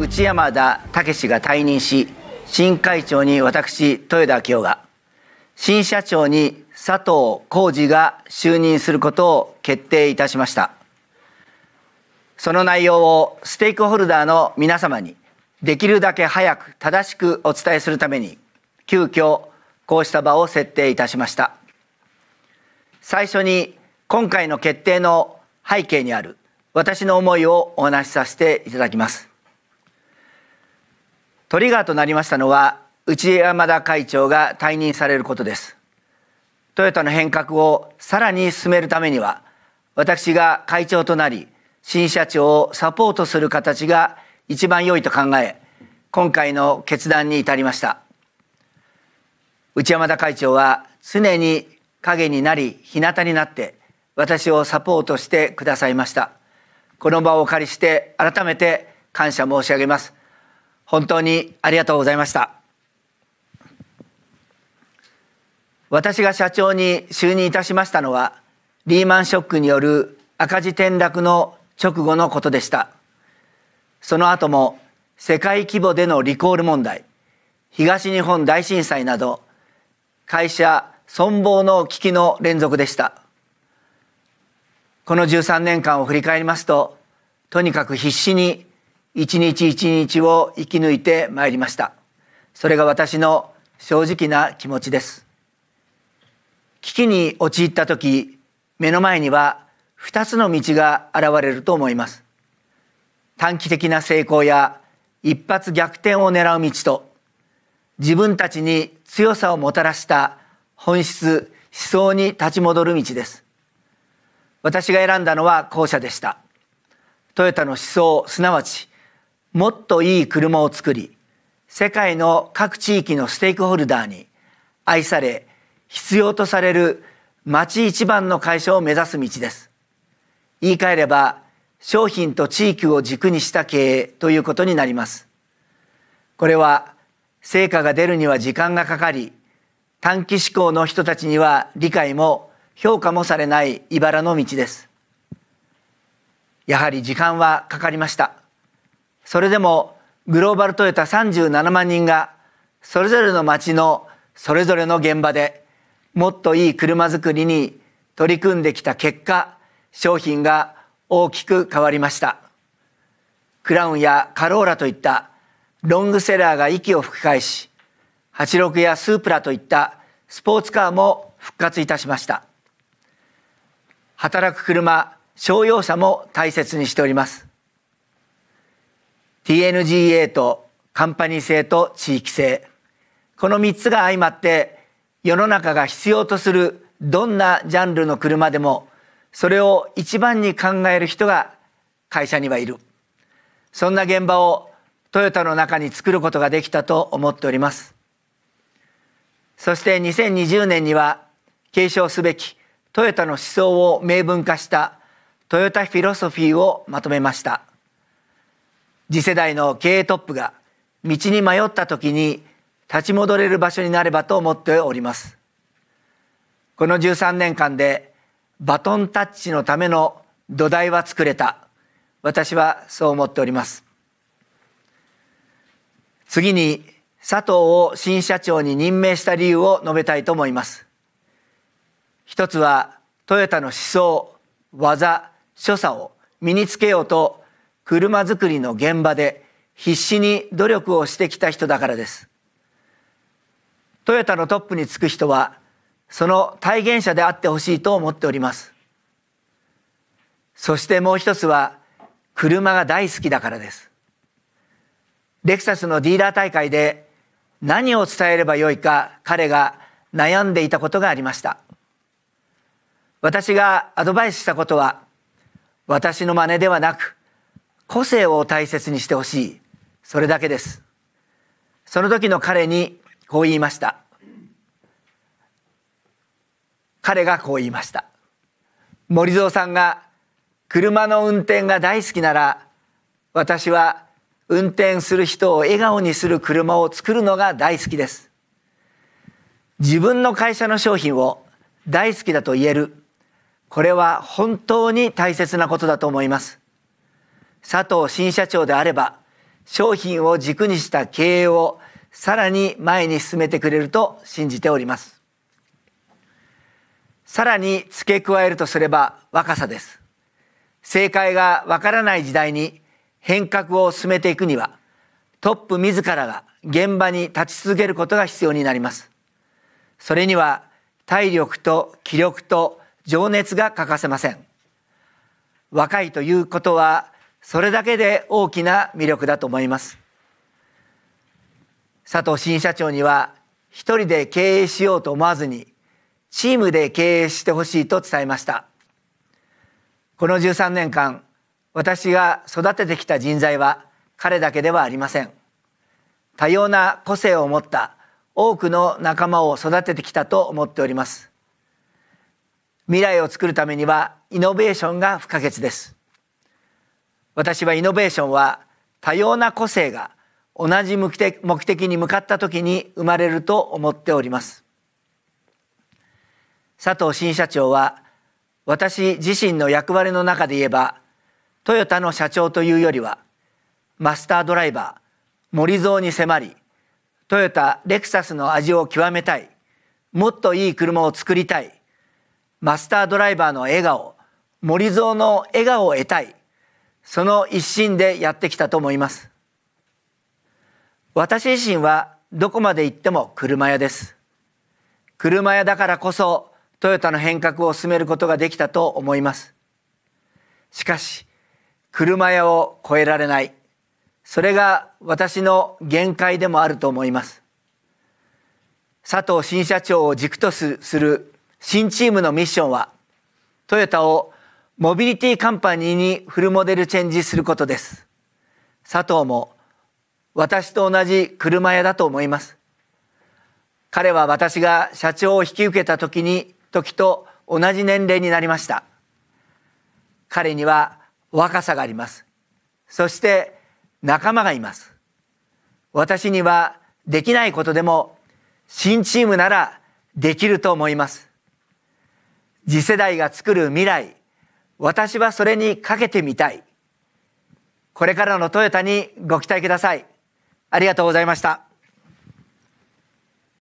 内山田武氏が退任し新会長に私豊田明が新社長に佐藤浩二が就任することを決定いたしましたその内容をステークホルダーの皆様にできるだけ早く正しくお伝えするために急遽こうした場を設定いたしました最初に今回の決定の背景にある私の思いをお話しさせていただきますトリガーとなりましたのは内山田会長が退任されることですトヨタの変革をさらに進めるためには私が会長となり新社長をサポートする形が一番良いと考え今回の決断に至りました内山田会長は常に影になり日向になって私をサポートしてくださいましたこの場をお借りして改めて感謝申し上げます本当にありがとうございました私が社長に就任いたしましたのはリーマンショックによる赤字転落の直後のことでしたその後も世界規模でのリコール問題東日本大震災など会社存亡の危機の連続でしたこの13年間を振り返りますととにかく必死に一日一日を生き抜いてまいりましたそれが私の正直な気持ちです危機に陥った時目の前には2つの道が現れると思います短期的な成功や一発逆転を狙う道と自分たちに強さをもたらした本質思想に立ち戻る道です私が選んだのは後者でしたトヨタの思想すなわちもっといい車を作り世界の各地域のステークホルダーに愛され必要とされる町一番の会社を目指す道です言い換えれば商品と地域を軸にした経営ということになりますこれは成果が出るには時間がかかり短期志向の人たちには理解も評価もされないいばらの道ですやはり時間はかかりましたそれでもグローバルトヨタ37万人がそれぞれの町のそれぞれの現場でもっといい車づくりに取り組んできた結果商品が大きく変わりましたクラウンやカローラといったロングセラーが息を吹き返し86やスープラといったスポーツカーも復活いたしました働く車商用車も大切にしております TNGA とカンパニー性と地域性この3つが相まって世の中が必要とするどんなジャンルの車でもそれを一番に考える人が会社にはいるそんな現場をトヨタの中に作ることができたと思っておりますそして2020年には継承すべきトヨタの思想を明文化したトヨタフィロソフィーをまとめました。次世代の経営トップが道に迷った時に立ち戻れる場所になればと思っておりますこの13年間でバトンタッチのための土台は作れた私はそう思っております次に佐藤を新社長に任命した理由を述べたいと思います一つはトヨタの思想技所作を身につけようと車作りの現場で必死に努力をしてきた人だからですトヨタのトップに就く人はその体現者であってほしいと思っておりますそしてもう一つは車が大好きだからですレクサスのディーラー大会で何を伝えればよいか彼が悩んでいたことがありました私がアドバイスしたことは私の真似ではなく個性を大切にしてほしい。それだけです。その時の彼にこう言いました。彼がこう言いました。森蔵さんが車の運転が大好きなら私は運転する人を笑顔にする車を作るのが大好きです。自分の会社の商品を大好きだと言える。これは本当に大切なことだと思います。佐藤新社長であれば商品を軸にした経営をさらに前に進めてくれると信じておりますさらに付け加えるとすれば若さです正解がわからない時代に変革を進めていくにはトップ自らが現場に立ち続けることが必要になりますそれには体力と気力と情熱が欠かせません若いということはそれだけで大きな魅力だと思います佐藤新社長には一人で経営しようと思わずにチームで経営してほしいと伝えましたこの13年間私が育ててきた人材は彼だけではありません多様な個性を持った多くの仲間を育ててきたと思っております未来を作るためにはイノベーションが不可欠です私はイノベーションは多様な個性が同じ目的に向かった時に生まれると思っております佐藤新社長は私自身の役割の中で言えばトヨタの社長というよりはマスタードライバー森蔵に迫りトヨタレクサスの味を極めたいもっといい車を作りたいマスタードライバーの笑顔森蔵の笑顔を得たいその一心でやってきたと思います私自身はどこまで行っても車屋です車屋だからこそトヨタの変革を進めることができたと思いますしかし車屋を超えられないそれが私の限界でもあると思います佐藤新社長を軸とする新チームのミッションはトヨタをモビリティカンパニーにフルモデルチェンジすることです佐藤も私と同じ車屋だと思います彼は私が社長を引き受けた時に時と同じ年齢になりました彼には若さがありますそして仲間がいます私にはできないことでも新チームならできると思います次世代が作る未来私はそれにかけてみたいこれからのトヨタにご期待くださいありがとうございました